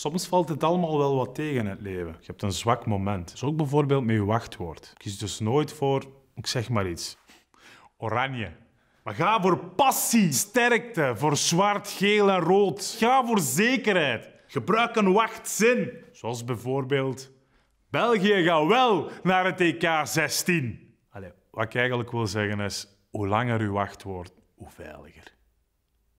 Soms valt het allemaal wel wat tegen het leven. Je hebt een zwak moment. Dus ook bijvoorbeeld met je wachtwoord. Kies dus nooit voor, ik zeg maar iets, oranje. Maar ga voor passie, sterkte, voor zwart, geel en rood. Ga voor zekerheid. Gebruik een wachtzin. Zoals bijvoorbeeld, België gaat wel naar het EK 16. Allee, wat ik eigenlijk wil zeggen is, hoe langer je wachtwoord, hoe veiliger.